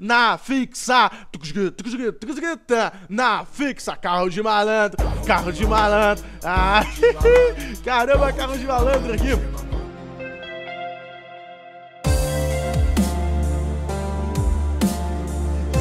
na fixa, na fixa, carro de malandro, carro de malandro, ah, caramba, carro de malandro aqui.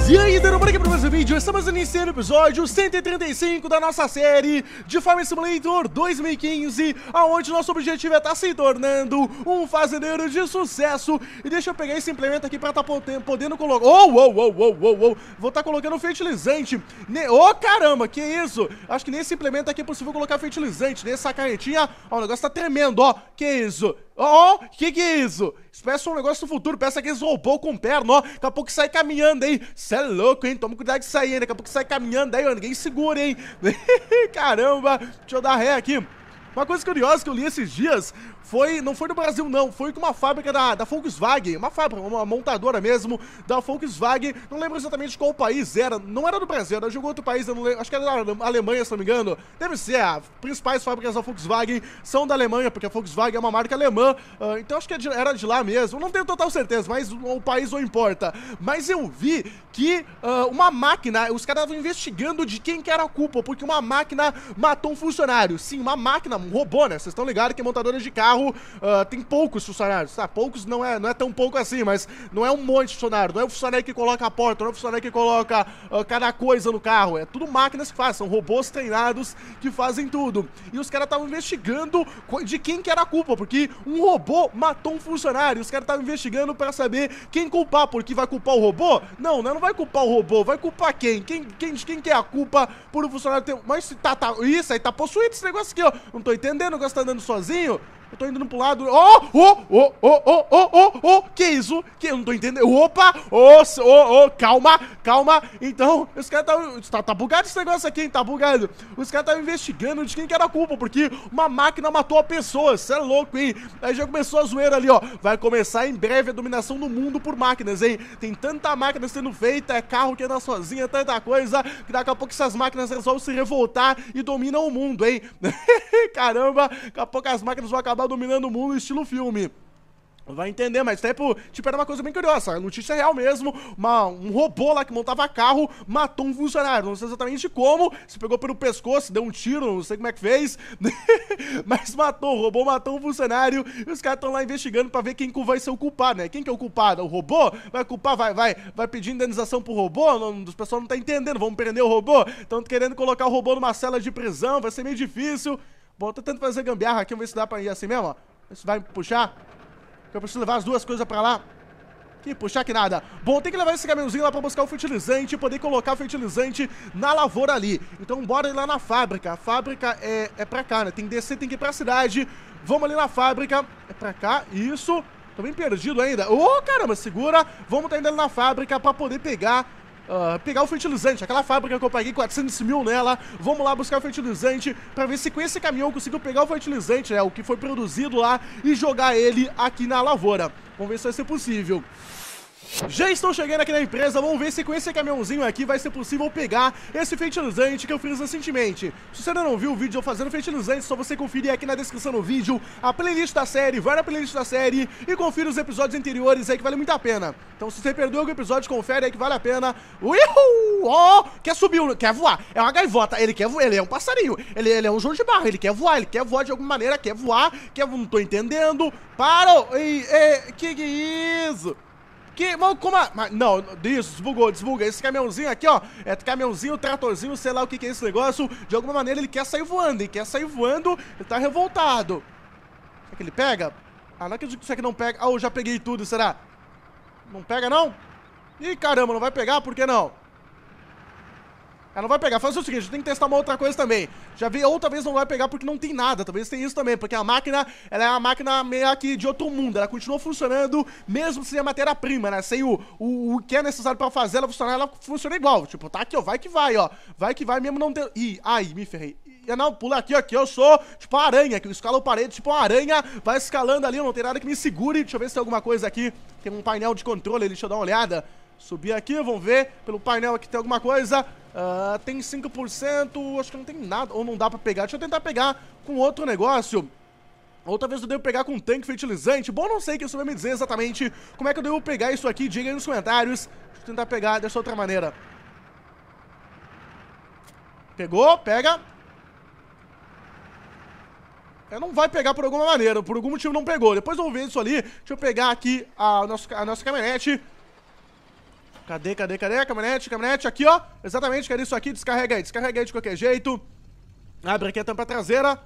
E aí, galera, então, bom aqui para mais um vídeo, estamos iniciando o episódio 135 da nossa série de Farm Simulator 2015, aonde nosso objetivo é estar tá se tornando um fazendeiro de sucesso. E deixa eu pegar esse implemento aqui para tá estar podendo colocar... Oh, oh, oh, oh, oh, oh, vou estar tá colocando fertilizante. Ne... Oh, caramba, que isso? Acho que nesse implemento aqui é possível colocar fertilizante, nessa né? carretinha. Ó, oh, o negócio tá tremendo, ó, oh, que isso? Ó, oh, que que é isso? Peça um negócio do futuro, peça aqueles eles roubou com perna, ó. Daqui a pouco sai caminhando, aí, Cê é louco, hein? Toma cuidado de sair, hein? Daqui a pouco sai caminhando, aí, ó. Ninguém segura, hein? Caramba, deixa eu dar ré aqui. Uma coisa curiosa que eu li esses dias foi, não foi no Brasil não, foi com uma fábrica da, da Volkswagen, uma fábrica, uma montadora mesmo da Volkswagen, não lembro exatamente qual país era, não era do Brasil, era de algum outro país, lembro, acho que era da Alemanha, se não me engano, deve ser, as principais fábricas da Volkswagen são da Alemanha, porque a Volkswagen é uma marca alemã, uh, então acho que é era de lá mesmo, não tenho total certeza, mas o país não importa, mas eu vi que uh, uma máquina, os caras estavam investigando de quem que era a culpa, porque uma máquina matou um funcionário, sim, uma máquina um robô, né? Vocês estão ligados que montadoras de carro uh, tem poucos funcionários. Tá, poucos não é, não é tão pouco assim, mas não é um monte de funcionário. Não é o funcionário que coloca a porta, não é o funcionário que coloca uh, cada coisa no carro. É tudo máquinas que fazem, são robôs treinados que fazem tudo. E os caras estavam investigando de quem que era a culpa, porque um robô matou um funcionário. Os caras estavam investigando para saber quem culpar, porque vai culpar o robô? Não, né? não vai culpar o robô, vai culpar quem? Quem, quem, quem que é a culpa por um funcionário ter... Mas tá, tá, isso aí tá possuído esse negócio aqui, ó. Não tô entendendo, o negócio tá andando sozinho. Eu tô indo pro lado. Oh, oh, oh, oh, oh, oh, oh, oh. Que isso? Que eu não tô entendendo. Opa! Oh, oh, oh, calma, calma. Então, os caras tá, tá, tá bugado esse negócio aqui, hein? Tá bugado. Os caras estavam investigando de quem que era a culpa, porque uma máquina matou a pessoa. Você é louco, hein? Aí já começou a zoeira ali, ó. Vai começar em breve a dominação do mundo por máquinas, hein? Tem tanta máquina sendo feita, é carro que anda sozinho, é tanta coisa, que daqui a pouco essas máquinas resolvem se revoltar e dominam o mundo, hein? Caramba, daqui a pouco as máquinas vão acabar acabar tá dominando o mundo estilo filme. Vai entender, mas tipo, tipo, era uma coisa bem curiosa. A notícia é real mesmo. Uma, um robô lá que montava carro matou um funcionário. Não sei exatamente como. Se pegou pelo pescoço, deu um tiro, não sei como é que fez. mas matou, o robô matou um funcionário. E os caras estão lá investigando para ver quem vai ser o culpado, né? Quem que é o culpado? O robô? Vai culpar, vai, vai, vai pedir indenização pro robô? Não, os pessoal não tá entendendo. Vamos prender o robô? Estão querendo colocar o robô numa cela de prisão, vai ser meio difícil. Bom, tô tentando fazer gambiarra aqui, vamos ver se dá pra ir assim mesmo, ó. Isso vai puxar. Eu preciso levar as duas coisas pra lá. Que puxar que nada. Bom, tem que levar esse caminhãozinho lá pra buscar o fertilizante e poder colocar o fertilizante na lavoura ali. Então bora ir lá na fábrica. A fábrica é, é pra cá, né? Tem que descer, tem que ir pra cidade. Vamos ali na fábrica. É pra cá, isso. Tô bem perdido ainda. Ô, oh, caramba, segura. Vamos tá indo ali na fábrica pra poder pegar uh, pegar o fertilizante, aquela fábrica que eu paguei 400 mil nela, vamos lá buscar o fertilizante para ver se com esse caminhão eu consigo pegar o fertilizante, né, o que foi produzido lá, e jogar ele aqui na lavoura. Vamos ver se vai ser possível. Já estou chegando aqui na empresa, vamos ver se com esse caminhãozinho aqui vai ser possível pegar esse fertilizante que eu fiz recentemente. Se você ainda não viu o vídeo eu fazendo fertilizante, só você conferir aqui na descrição do vídeo a playlist da série, vai na playlist da série e confira os episódios anteriores aí que vale muito a pena. Então se você perdeu algum episódio, confere aí que vale a pena. Uhul! Ó, oh, quer subir, quer voar. É uma gaivota, ele quer voar, ele é um passarinho, ele, ele é um jogo de barro, ele quer voar, ele quer voar de alguma maneira, quer voar, quer não tô entendendo. Parou! que que é isso? Que, mano, como a... Mas, não, isso, desbugou, desbuga. Esse caminhãozinho aqui, ó, é caminhãozinho, tratorzinho, sei lá o que, que é esse negócio. De alguma maneira ele quer sair voando, ele quer sair voando, ele tá revoltado. Será que ele pega? Ah, não acredito que isso aqui não pega. Ah, oh, eu já peguei tudo, será? Não pega, não? Ih, caramba, não vai pegar? Por que não? Ela não vai pegar. Faz o seguinte, eu tenho que testar uma outra coisa também. Já vi outra vez não vai pegar porque não tem nada. Talvez tenha isso também, porque a máquina, ela é uma máquina meio aqui de outro mundo. Ela continua funcionando mesmo sem a matéria-prima, né? Sem o, o, o, que é necessário pra fazer ela funcionar, ela funciona igual. Tipo, tá aqui, ó, vai que vai, ó. Vai que vai mesmo não ter... Ih, ai, me ferrei. Eu não, pula aqui, ó, que eu sou tipo aranha, que eu escalo parede tipo uma aranha. Vai escalando ali, não tem nada que me segure. Deixa eu ver se tem alguma coisa aqui. Tem um painel de controle ali, deixa eu dar uma olhada subir aqui, vamos ver. Pelo painel aqui tem alguma coisa. Uh, tem 5%, acho que não tem nada, ou não dá pra pegar. Deixa eu tentar pegar com outro negócio. Outra vez eu devo pegar com um tanque fertilizante. Bom, não sei que você vai me dizer exatamente como é que eu devo pegar isso aqui. Diga aí nos comentários. Deixa eu tentar pegar dessa outra maneira. Pegou, pega. É, não vai pegar por alguma maneira, por algum motivo não pegou. Depois eu vou ver isso ali. Deixa eu pegar aqui a, nosso, a nossa caminhonete. Cadê, cadê, cadê? Caminhonete, caminhonete, aqui, ó. Exatamente, quero isso aqui. Descarrega aí, descarrega aí de qualquer jeito. Abre aqui a tampa traseira.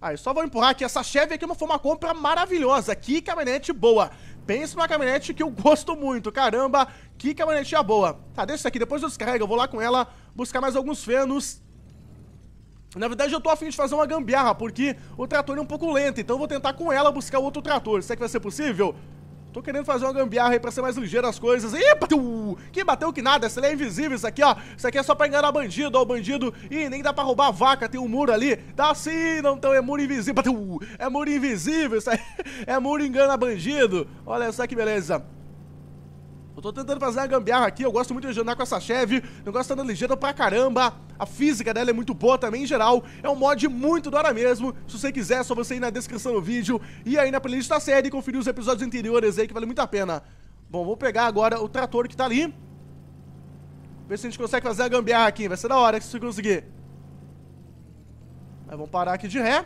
Aí, só vou empurrar aqui. Essa Chevy aqui foi uma compra maravilhosa. Que caminhonete boa. Pensa numa caminhonete que eu gosto muito. Caramba, que caminhonetinha boa. Tá, deixa isso aqui. Depois eu descarrego. Eu vou lá com ela buscar mais alguns fenos. Na verdade, eu tô afim de fazer uma gambiarra, porque o trator é um pouco lento. Então eu vou tentar com ela buscar outro trator. Será que vai ser possível? Tô querendo fazer uma gambiarra aí pra ser mais ligeira as coisas. Ih, bateu! Que bateu que nada, essa lei é invisível isso aqui, ó. Isso aqui é só pra enganar bandido, ó, bandido. Ih, nem dá pra roubar a vaca, tem um muro ali. Tá sim não, então é muro invisível. Bateu! É muro invisível, isso aí. É muro engana bandido. Olha só que beleza. Eu tô tentando fazer a gambiarra aqui, eu gosto muito de jogar com essa Chevy, o negócio tá andando ligeiro pra caramba, a física dela é muito boa também em geral, é um mod muito da hora mesmo, se você quiser é só você ir na descrição do vídeo e aí na playlist da série conferir os episódios anteriores aí que vale muito a pena. Bom, vou pegar agora o trator que tá ali, ver se a gente consegue fazer a gambiarra aqui, vai ser da hora que você conseguir. vamos parar aqui de ré,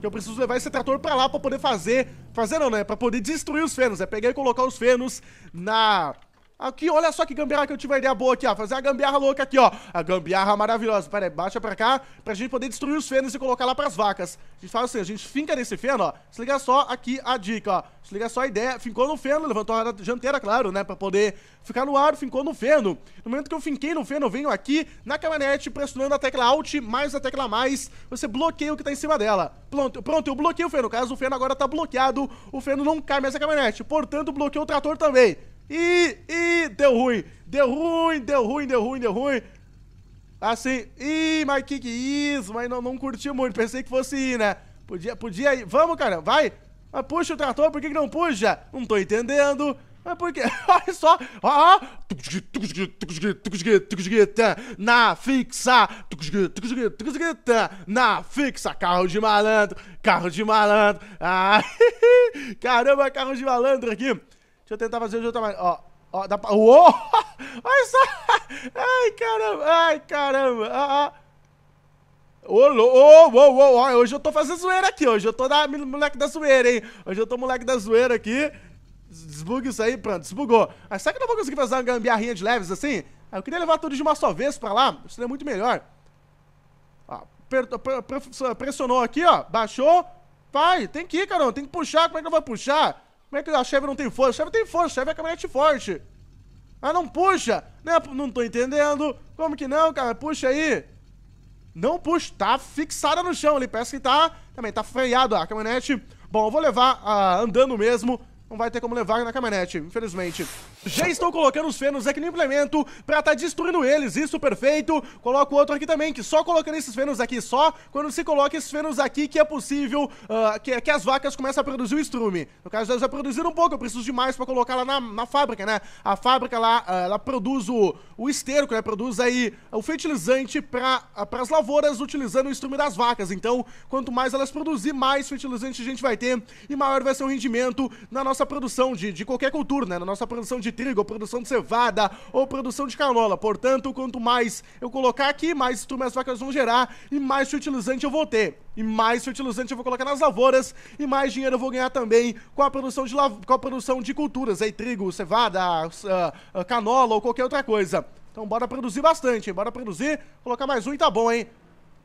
que eu preciso levar esse trator pra lá pra poder fazer Fazer não, né? Pra poder destruir os fenos. É né? pegar e colocar os fenos na Aqui, olha só que gambiarra que eu tive uma ideia boa aqui, ó. Fazer a gambiarra louca aqui, ó. A gambiarra maravilhosa. Pera aí, baixa pra cá pra gente poder destruir os fenos e colocar lá pras vacas. A gente faz assim, a gente finca nesse feno, ó. Se liga só aqui a dica, ó. Se liga só a ideia. Fincou no feno, levantou a janteira, claro, né? Pra poder ficar no ar, fincou no feno. No momento que eu finquei no feno, eu venho aqui na caminhonete pressionando a tecla Alt mais a tecla mais. Você bloqueia o que tá em cima dela. Pronto, pronto eu bloqueei o feno. No caso, o feno agora tá bloqueado. O feno não cai mais na caminhonete. Portanto, bloqueou o trator também. Ih, ih, deu ruim. Deu ruim, deu ruim, deu ruim, deu ruim. Assim, ih, mas que que é isso? Mas não, não curti muito, pensei que fosse ir, né? Podia, podia ir. Vamos, cara, vai. Mas puxa o trator, por que, que não puxa? Não tô entendendo. Mas por que Olha só. Ah, na fixa. Na fixa. Carro de malandro. Carro de malandro. Ah, caramba, carro de malandro aqui. Deixa eu tentar fazer de outro tamanho. Ó, ó, dá pra... Uou! Olha só! Ai, caramba! Ai, caramba! Ah, ah. Ô, ô, ô, ô, hoje eu tô fazendo zoeira aqui, hoje eu tô da, moleque da zoeira, hein? Hoje eu tô moleque da zoeira aqui. Desbugue isso aí, pronto, desbugou. Mas será que eu não vou conseguir fazer uma gambiarrinha de leves assim? Ah, eu queria levar tudo de uma só vez pra lá, seria muito melhor. pressionou aqui, ó, baixou. Vai, tem que ir, caramba, tem que puxar, como é que eu vou puxar? Como é que a Chevy não tem força? A Chevy tem força, a Chevy é caminhonete forte. Ah, não puxa! Não, né? não tô entendendo. Como que não, cara? Puxa aí. Não puxa, tá fixada no chão ali. Parece que tá... Também tá freado a caminhonete. Bom, eu vou levar ah, andando mesmo não vai ter como levar na caminhonete, infelizmente. Já estou colocando os fenos aqui no implemento pra estar tá destruindo eles, isso perfeito. Coloco outro aqui também, que só colocando esses fenos aqui só, quando se coloca esses fenos aqui que é possível uh, que, que, as vacas começam a produzir o estrume. No caso, elas já produziram um pouco, eu preciso de mais pra colocar lá na, na fábrica, né? A fábrica lá, uh, ela produz o, o esterco, né? Produz aí ah, o fertilizante para as lavouras utilizando o estrume das vacas. Então, quanto mais elas produzir, mais fertilizante a gente vai ter e maior vai ser o rendimento na nossa nossa produção de, de qualquer cultura, né? Na nossa produção de trigo, ou produção de cevada, ou produção de canola. Portanto, quanto mais eu colocar aqui, mais minhas vacas vão gerar e mais fertilizante eu vou ter. E mais fertilizante eu vou colocar nas lavouras e mais dinheiro eu vou ganhar também com a produção de, com a produção de culturas, aí trigo, cevada, uh, uh, canola ou qualquer outra coisa. Então bora produzir bastante, hein? bora produzir, colocar mais um e tá bom, hein?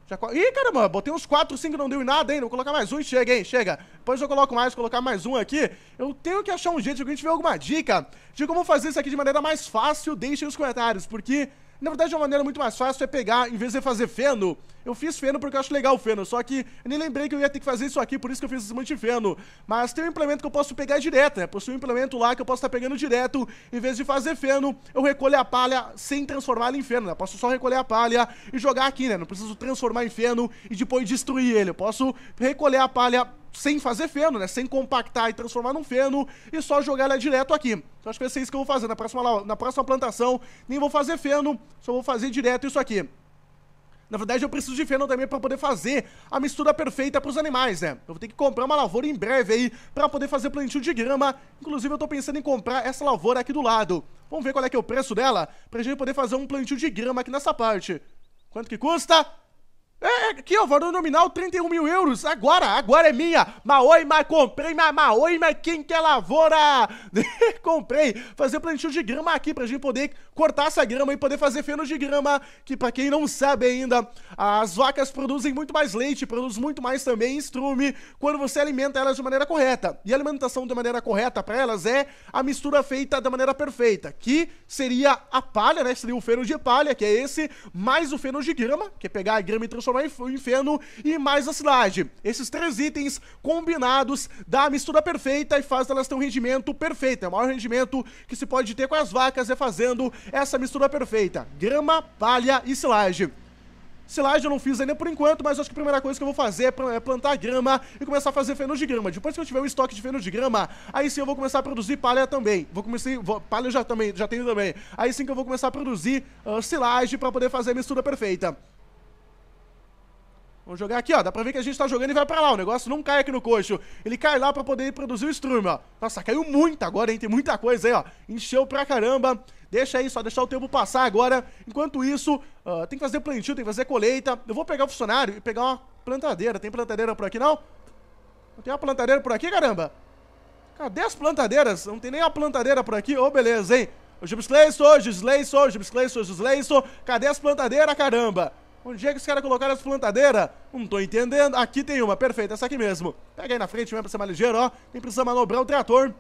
Já... Ih, caramba, botei uns 4, 5 não deu em nada, hein? Vou colocar mais um e chega, hein? Chega. Depois eu coloco mais, colocar mais um aqui. Eu tenho que achar um jeito, de alguém tiver alguma dica de como fazer isso aqui de maneira mais fácil, deixem nos comentários, porque na verdade, uma maneira muito mais fácil é pegar, em vez de fazer feno, eu fiz feno porque eu acho legal o feno, só que eu nem lembrei que eu ia ter que fazer isso aqui, por isso que eu fiz esse monte de feno. Mas tem um implemento que eu posso pegar direto, né? Possui um implemento lá que eu posso estar tá pegando direto, em vez de fazer feno, eu recolho a palha sem transformar ela em feno, né? Eu posso só recolher a palha e jogar aqui, né? Não preciso transformar em feno e depois destruir ele. Eu posso recolher a palha sem fazer feno, né? Sem compactar e transformar num feno e só jogar ela direto aqui. Então acho que vai ser isso que eu vou fazer na próxima, na próxima plantação. Nem vou fazer feno, só vou fazer direto isso aqui. Na verdade, eu preciso de feno também para poder fazer a mistura perfeita para os animais, né? Eu vou ter que comprar uma lavoura em breve aí para poder fazer plantio de grama. Inclusive, eu estou pensando em comprar essa lavoura aqui do lado. Vamos ver qual é que é o preço dela para a gente poder fazer um plantio de grama aqui nessa parte. Quanto que custa? É, é, aqui, ó, valor nominal 31 mil euros. Agora, agora é minha. Maoi, mas comprei, mas Maoi, mas quem quer é lavoura? comprei. Fazer plantio de grama aqui pra gente poder cortar essa grama e poder fazer feno de grama, que para quem não sabe ainda, as vacas produzem muito mais leite, produzem muito mais também estrume quando você alimenta elas de maneira correta. E a alimentação de maneira correta para elas é a mistura feita da maneira perfeita, que seria a palha, né? Seria o feno de palha, que é esse, mais o feno de grama, que é pegar a grama e transformar em feno, e mais a silagem. Esses três itens combinados dá a mistura perfeita e faz elas ter um rendimento perfeito. É o maior rendimento que se pode ter com as vacas é fazendo essa mistura é perfeita. Grama, palha e silage silage eu não fiz ainda por enquanto, mas acho que a primeira coisa que eu vou fazer é, é plantar grama e começar a fazer feno de grama. Depois que eu tiver um estoque de feno de grama, aí sim eu vou começar a produzir palha também. Vou começar, vou, palha já também, já tenho também. Aí sim que eu vou começar a produzir uh, ah, para poder fazer a mistura perfeita. Vamos jogar aqui, ó. Dá pra ver que a gente tá jogando e vai pra lá. O negócio não cai aqui no coxo. Ele cai lá pra poder produzir o strume, ó. Nossa, caiu muito agora, hein? Tem muita coisa aí, ó. Encheu pra caramba. Deixa aí, só deixar o tempo passar agora. Enquanto isso, uh, tem que fazer plantio, tem que fazer colheita. Eu vou pegar o funcionário e pegar uma plantadeira. Tem plantadeira por aqui, não? Não tem uma plantadeira por aqui, caramba? Cadê as plantadeiras? Não tem nem a plantadeira por aqui. Ô, oh, beleza, hein? O Gibbs Clayson, Gibbs Clayson, Cadê as plantadeiras, caramba? Onde é que os caras colocaram as plantadeiras? Não tô entendendo. Aqui tem uma, perfeita, essa aqui mesmo. Pega aí na frente mesmo pra ser mais ligeiro, ó. Nem precisa manobrar o trator.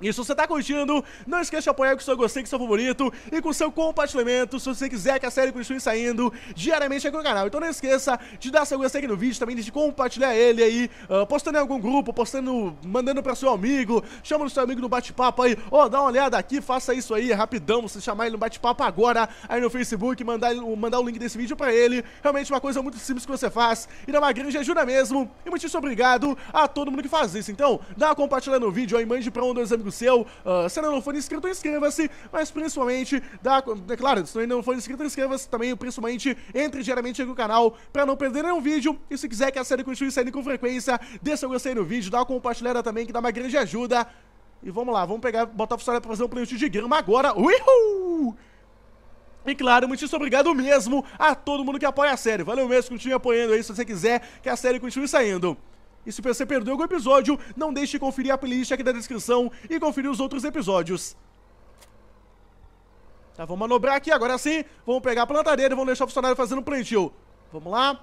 E se você tá curtindo, não esqueça de apoiar com seu gostei, com seu favorito e com seu compartilhamento, se você quiser que a série continue saindo diariamente aqui no canal. Então não esqueça de dar seu gostei aqui no vídeo, também de compartilhar ele aí, uh, postando em algum grupo, postando, mandando pra seu amigo, chama o seu amigo no bate-papo aí, ó, oh, dá uma olhada aqui, faça isso aí, é rapidão, você chamar ele no bate-papo agora, aí no Facebook, mandar, mandar o link desse vídeo pra ele, realmente uma coisa muito simples que você faz, e dá uma grande ajuda mesmo, e muito obrigado a todo mundo que faz isso. Então, dá uma compartilhada no vídeo, aí mande pra um, dos amigos amigo seu. Uh, se ainda não for inscrito, inscreva-se. Mas principalmente, dá, é claro, se ainda não for inscrito, inscreva-se também. Principalmente, entre diariamente aqui no canal para não perder nenhum vídeo. E se quiser que a série continue saindo com frequência, dê seu gostei no vídeo, dá uma compartilhada também que dá uma grande ajuda. E vamos lá, vamos pegar, botar a funcionária pra fazer um playlist de grama agora. Uhul! E claro, muitíssimo obrigado mesmo a todo mundo que apoia a série. Valeu mesmo, continue apoiando aí se você quiser que a série continue saindo. E se você perdeu algum episódio, não deixe de conferir a playlist aqui da descrição e conferir os outros episódios. Tá, vamos manobrar aqui, agora sim, vamos pegar a plantadeira e vamos deixar o funcionário fazendo plantio. Vamos lá.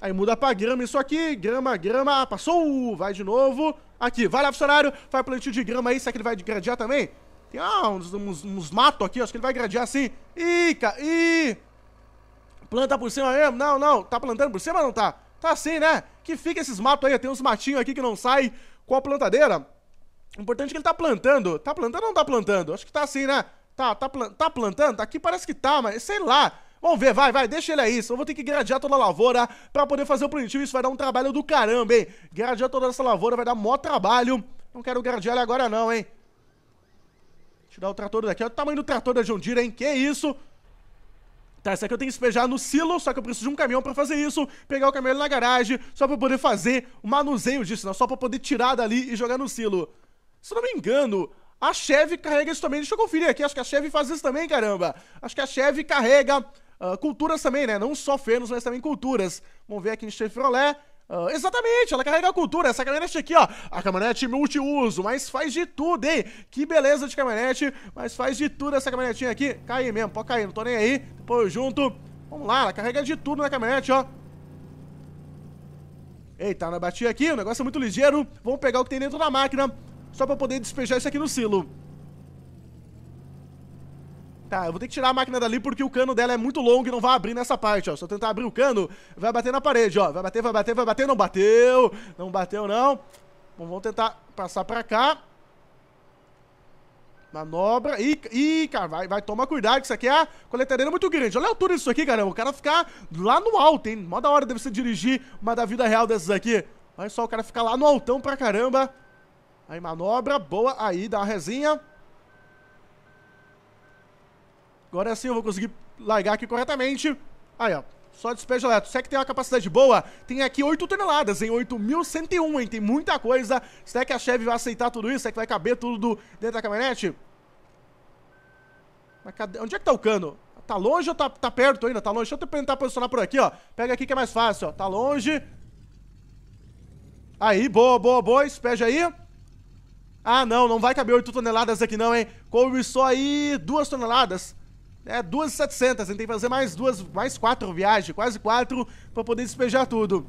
Aí muda pra grama isso aqui, grama, grama, ah, passou, vai de novo. Aqui, vai lá funcionário, faz plantio de grama aí, será que ele vai gradear também? Tem ah, uns, uns, uns matos aqui, acho que ele vai gradear assim. Ih, cara, ih! Planta por cima mesmo? Não, não, tá plantando por cima ou não tá? Tá assim, né? Que fica esses matos aí, tem uns matinhos aqui que não sai com a plantadeira. O importante é que ele tá plantando. Tá plantando ou não tá plantando? Acho que tá assim, né? Tá, tá, tá plantando? Tá aqui parece que tá, mas sei lá. Vamos ver, vai, vai, deixa ele aí. Só vou ter que gradear toda a lavoura pra poder fazer o plantio. Isso vai dar um trabalho do caramba, hein? Gradear toda essa lavoura vai dar mó trabalho. Não quero gradear ele agora não, hein? Tirar o trator daqui. Olha o tamanho do trator da Jundira, hein? Que isso? Tá, isso aqui eu tenho que despejar no silo, só que eu preciso de um caminhão pra fazer isso, pegar o caminhão ali na garagem, só pra poder fazer o manuseio disso, não, né? só pra poder tirar dali e jogar no silo. Se eu não me engano, a Chevy carrega isso também. Deixa eu conferir aqui, acho que a Chevy faz isso também, caramba. Acho que a Chevy carrega uh, culturas também, né? Não só fenos, mas também culturas. Vamos ver aqui no Chevrolet. Uh, exatamente, ela carrega a cultura. Essa caminhonete aqui, ó. A caminhonete multiuso, mas faz de tudo, hein? Que beleza de caminhonete, mas faz de tudo essa caminhonetinha aqui. Cai mesmo, pode cair, não tô nem aí. Depois junto. Vamos lá, ela carrega de tudo na caminhonete, ó. Eita, não bati aqui, o negócio é muito ligeiro. Vamos pegar o que tem dentro da máquina, só pra poder despejar isso aqui no silo. Tá, eu vou ter que tirar a máquina dali porque o cano dela é muito longo e não vai abrir nessa parte, ó. só tentar abrir o cano, vai bater na parede, ó. Vai bater, vai bater, vai bater. Não bateu. Não bateu, não. Bom, vamos tentar passar pra cá. Manobra. Ih, ih cara, vai, vai tomar cuidado, que isso aqui é a coletadeira muito grande. Olha a altura disso aqui, cara. O cara ficar lá no alto, hein. Mó da hora deve ser dirigir uma da vida real dessas aqui. Olha só, o cara ficar lá no altão pra caramba. Aí, manobra. Boa. Aí, dá uma resinha. Agora sim eu vou conseguir largar aqui corretamente. Aí, ó. Só despejo elétrico. Se é que tem uma capacidade boa, tem aqui 8 toneladas, em 8.101, hein? Tem muita coisa. Será é que a Chevy vai aceitar tudo isso? Será é que vai caber tudo dentro da caminhonete? Mas cadê? Onde é que tá o cano? Tá longe ou tá, tá perto ainda? Tá longe? Deixa eu tentar posicionar por aqui, ó. Pega aqui que é mais fácil, ó. Tá longe. Aí, boa, boa, boa. Despeja aí. Ah, não. Não vai caber 8 toneladas aqui não, hein? Coube só aí 2 toneladas. É, duas setecentas. a gente tem que fazer mais duas, mais quatro viagens, quase quatro, para poder despejar tudo.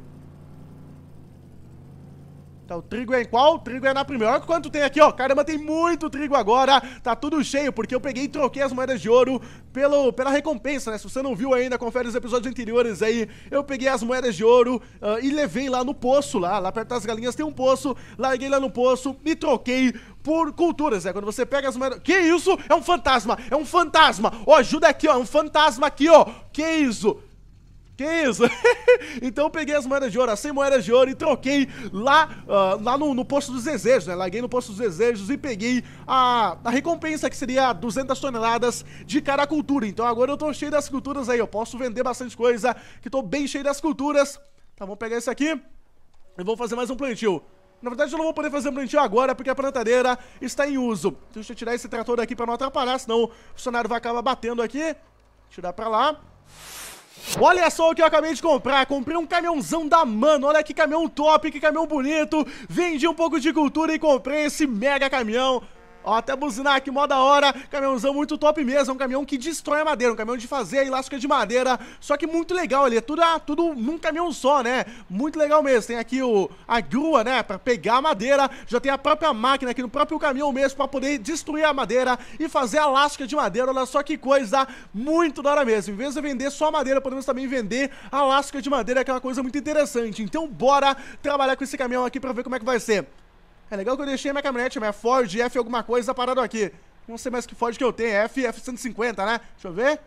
Tá, o trigo é em qual? O trigo é na primeira. Olha quanto tem aqui, ó. Caramba, tem muito trigo agora. Tá tudo cheio, porque eu peguei e troquei as moedas de ouro pelo, pela recompensa, né? Se você não viu ainda, confere os episódios anteriores aí. Eu peguei as moedas de ouro uh, e levei lá no poço, lá, lá perto das galinhas tem um poço. Larguei lá no poço, me troquei por culturas, é quando você pega as moedas. Que isso? É um fantasma! É um fantasma! Ó, oh, ajuda aqui, ó. É um fantasma aqui, ó. Que isso? Que isso? então eu peguei as moedas de ouro, as 100 moedas de ouro e troquei lá, uh, lá no, no, posto dos desejos, né? Larguei no posto dos desejos e peguei a, a recompensa que seria 200 toneladas de cada cultura. Então agora eu tô cheio das culturas aí, eu posso vender bastante coisa, que tô bem cheio das culturas. Tá, vamos pegar esse aqui e vou fazer mais um plantio. Na verdade, eu não vou poder fazer um plantio agora, porque a plantadeira está em uso. Deixa eu tirar esse trator daqui para não atrapalhar, senão o funcionário vai acabar batendo aqui. Tirar para lá. Olha só o que eu acabei de comprar, comprei um caminhãozão da Mano, olha que caminhão top, que caminhão bonito Vendi um pouco de cultura e comprei esse mega caminhão Ó, até buzinar aqui, mó da hora. Caminhãozão muito top mesmo. Um caminhão que destrói a madeira. Um caminhão de fazer e lasca de madeira. Só que muito legal ali. É tudo, ah, tudo num caminhão só, né? Muito legal mesmo. Tem aqui o, a grua, né? Pra pegar a madeira. Já tem a própria máquina aqui no próprio caminhão mesmo. Pra poder destruir a madeira e fazer a lasca de madeira. Olha só que coisa muito da hora mesmo. Em vez de vender só a madeira, podemos também vender a lasca de madeira, que é uma coisa muito interessante. Então, bora trabalhar com esse caminhão aqui pra ver como é que vai ser. É legal que eu deixei minha caminhonete, minha Ford F alguma coisa parado aqui. Não sei mais que Ford que eu tenho, é F, F-150, né? Deixa eu ver.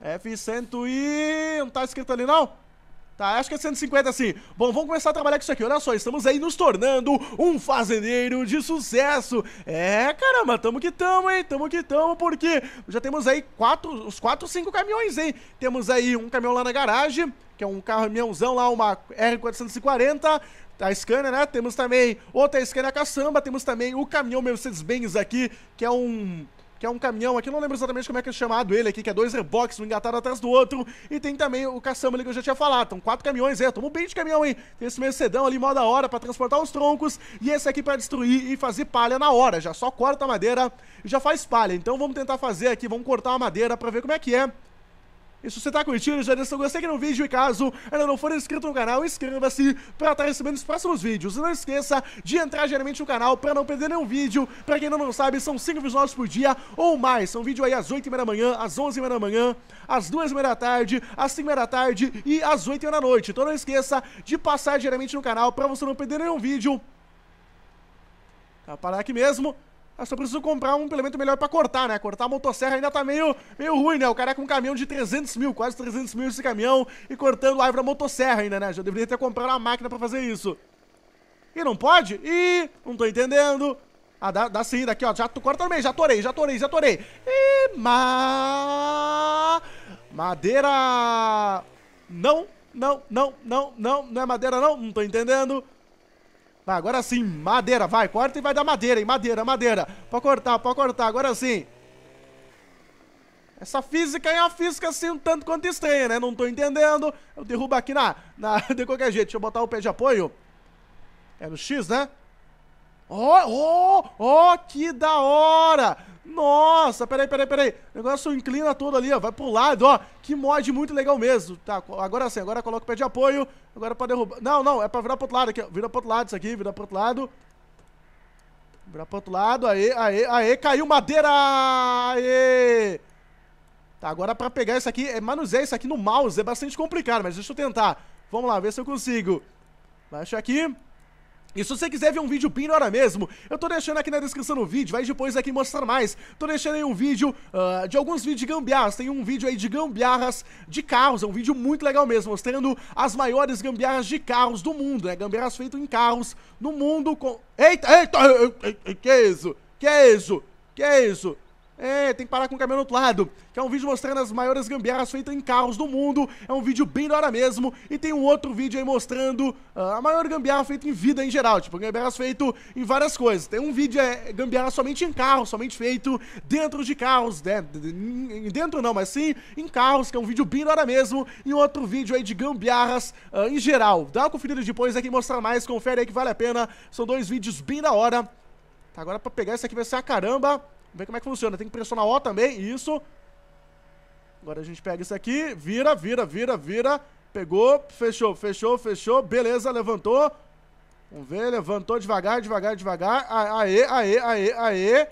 F-100 e... não tá escrito ali não? Tá, acho que é 150 sim. Bom, vamos começar a trabalhar com isso aqui. Olha só, estamos aí nos tornando um fazendeiro de sucesso. É, caramba, tamo que tamo, hein? Tamo que tamo, porque já temos aí quatro, os 4, 5 caminhões, hein? Temos aí um caminhão lá na garagem, que é um caminhãozão lá, uma R440 a Scania, né? Temos também outra Scania caçamba, temos também o caminhão Mercedes-Benz aqui, que é um que é um caminhão aqui, não lembro exatamente como é que é chamado ele aqui, que é dois reboques, um engatado atrás do outro, e tem também o caçamba ali que eu já tinha falado, então quatro caminhões, é, tomou bem de caminhão, hein, tem esse Mercedão ali, mó da hora, pra transportar os troncos, e esse aqui pra destruir e fazer palha na hora, já só corta a madeira e já faz palha, então vamos tentar fazer aqui, vamos cortar a madeira pra ver como é que é, e se você tá curtindo, já deixa o gostei aqui no vídeo e caso ainda não for inscrito no canal, inscreva-se pra estar tá recebendo os próximos vídeos. E não esqueça de entrar geralmente no canal pra não perder nenhum vídeo. Pra quem ainda não sabe, são 5 vídeos novos por dia ou mais. São vídeos aí às 8h30 da manhã, às 11h30 da manhã, às 2h30 da tarde, às 5h da tarde e às 8h da noite. Então não esqueça de passar diariamente no canal pra você não perder nenhum vídeo. Tá parar aqui mesmo. Eu ah, só preciso comprar um elemento melhor pra cortar, né? Cortar a motosserra ainda tá meio, meio ruim, né? O cara é com um caminhão de 300 mil, quase 300 mil esse caminhão, e cortando árvore a motosserra ainda, né? Já deveria ter comprado uma máquina pra fazer isso. E não pode? Ih, não tô entendendo. Ah, dá, dá sim, daqui, ó. Já tu corta meio, já torei, já torei, já torei. E ma... Madeira... Não, não, não, não, não, não é madeira não, não tô entendendo. Vai, agora sim, madeira, vai, corta e vai dar madeira, hein? Madeira, madeira. Pode cortar, pode cortar, agora sim. Essa física é uma física assim um tanto quanto estranha, né? Não tô entendendo. Eu derrubo aqui na, na... De qualquer jeito, deixa eu botar o pé de apoio. É no X, né? Ó, ó, ó, que da hora! Nossa, peraí, peraí, peraí. O negócio inclina todo ali, ó. Vai pro lado, ó. Que mod muito legal mesmo. Tá, agora sim, agora coloca o pé de apoio. Agora pra derrubar. Não, não, é pra virar pro outro lado aqui, ó. Vira pro outro lado isso aqui, vira pro outro lado. Vira pro outro lado, aê, aê, aê. Caiu madeira! Aê! Tá, agora pra pegar isso aqui, é manusear isso aqui no mouse é bastante complicado, mas deixa eu tentar. Vamos lá, ver se eu consigo. Baixa aqui. E se você quiser ver um vídeo pino agora mesmo, eu tô deixando aqui na descrição do vídeo, vai depois aqui mostrar mais. Tô deixando aí um vídeo uh, de alguns vídeos de gambiarras, tem um vídeo aí de gambiarras de carros, é um vídeo muito legal mesmo, mostrando as maiores gambiarras de carros do mundo, né? Gambiarras feitas em carros no mundo com... Eita, eita, eita, eita, que é isso? Que é isso? Que é isso? É, tem que parar com o caminhão do outro lado. Que é um vídeo mostrando as maiores gambiarras feitas em carros do mundo. É um vídeo bem da hora mesmo. E tem um outro vídeo aí mostrando uh, a maior gambiarra feita em vida em geral. Tipo, gambiarras feito em várias coisas. Tem um vídeo é, gambiarra somente em carro, somente feito dentro de carros. Né? Dentro não, mas sim em carros, que é um vídeo bem da hora mesmo. E outro vídeo aí de gambiarras uh, em geral. Dá uma conferida depois aqui, é mostrar mais. Confere aí que vale a pena. São dois vídeos bem da hora. Tá, agora pra pegar esse aqui vai ser a caramba. Vê como é que funciona. Tem que pressionar O também. Isso. Agora a gente pega isso aqui. Vira, vira, vira, vira. Pegou, fechou, fechou, fechou. Beleza, levantou. Vamos ver, levantou devagar, devagar, devagar. Aê, aê, aê, aê.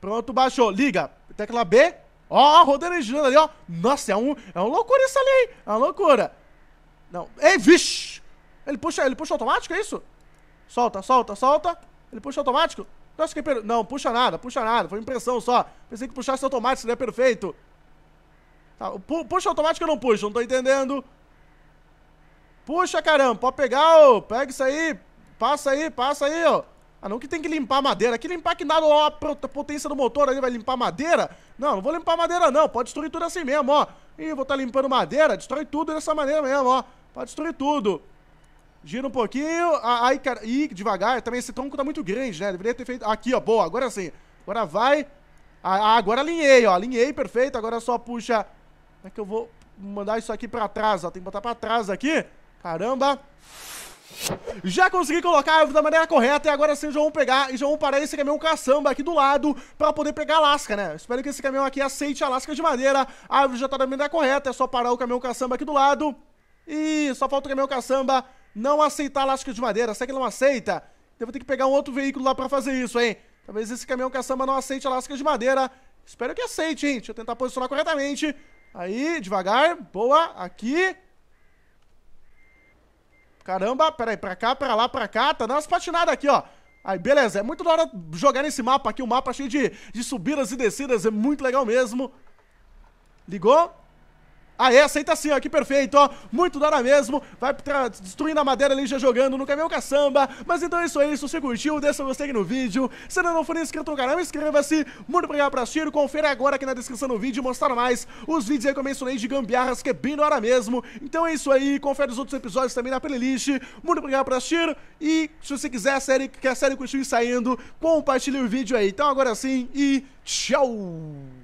Pronto, baixou. Liga. Tecla B. Ó, oh, girando ali, ó. Nossa, é um, é uma loucura isso ali, hein? É uma loucura. Não. Ei, vixe! Ele puxa, ele puxa automático, é isso? Solta, solta, solta. Ele puxa automático que é per... Não, puxa nada, puxa nada. Foi impressão só. Pensei que puxasse automático, seria perfeito. Tá, pu puxa automático ou não puxa? Não tô entendendo. Puxa, caramba. Pode pegar, ô. Pega isso aí. Passa aí, passa aí, ó. Ah, não que tem que limpar madeira. Que limpar que nada, ó, a potência do motor ali vai limpar madeira? Não, não vou limpar madeira, não. Pode destruir tudo assim mesmo, ó. Ih, vou estar tá limpando madeira. Destrói tudo dessa maneira mesmo, ó. Pode destruir tudo. Gira um pouquinho, aí, cara, Ih, devagar, também esse tronco tá muito grande, né? Deveria ter feito. Aqui, ó, boa, agora sim. Agora vai. Ah, agora alinhei, ó. Alinhei, perfeito. Agora só puxa. Como é que eu vou mandar isso aqui pra trás, ó? Tem que botar pra trás aqui. Caramba. Já consegui colocar a árvore da maneira correta e agora sim já vamos pegar e já vamos parar esse caminhão caçamba aqui do lado para poder pegar a lasca, né? Espero que esse caminhão aqui aceite a lasca de madeira. A árvore já tá da maneira correta, é só parar o caminhão caçamba aqui do lado. E só falta o caminhão caçamba não aceitar lasca de madeira. Será que que não aceita, então eu vou ter que pegar um outro veículo lá para fazer isso, hein? Talvez esse caminhão caçamba não aceite a lasca de madeira. Espero que aceite, hein? Deixa eu tentar posicionar corretamente. Aí, devagar. Boa. Aqui. Caramba, peraí, pra cá, pra lá, pra cá. Tá dando umas patinadas aqui, ó. Aí, beleza. É muito da hora jogar nesse mapa aqui. O um mapa cheio de, de subidas e descidas. É muito legal mesmo. Ligou? Ah, é, aceita assim, ó, que perfeito, ó. Muito da hora mesmo. Vai destruindo a madeira ali, já jogando no caminhão caçamba. Mas então é isso aí, se você curtiu, deixa o gostei no vídeo. Se ainda não for inscrito no canal, inscreva-se. Muito obrigado por assistir. Confere agora aqui na descrição do vídeo, mostrar mais os vídeos aí que eu mencionei de gambiarras, que é bem da hora mesmo. Então é isso aí, confere os outros episódios também na playlist. Muito obrigado por assistir. E se você quiser a série, que a série continue saindo, compartilhe o vídeo aí. Então agora sim, e tchau!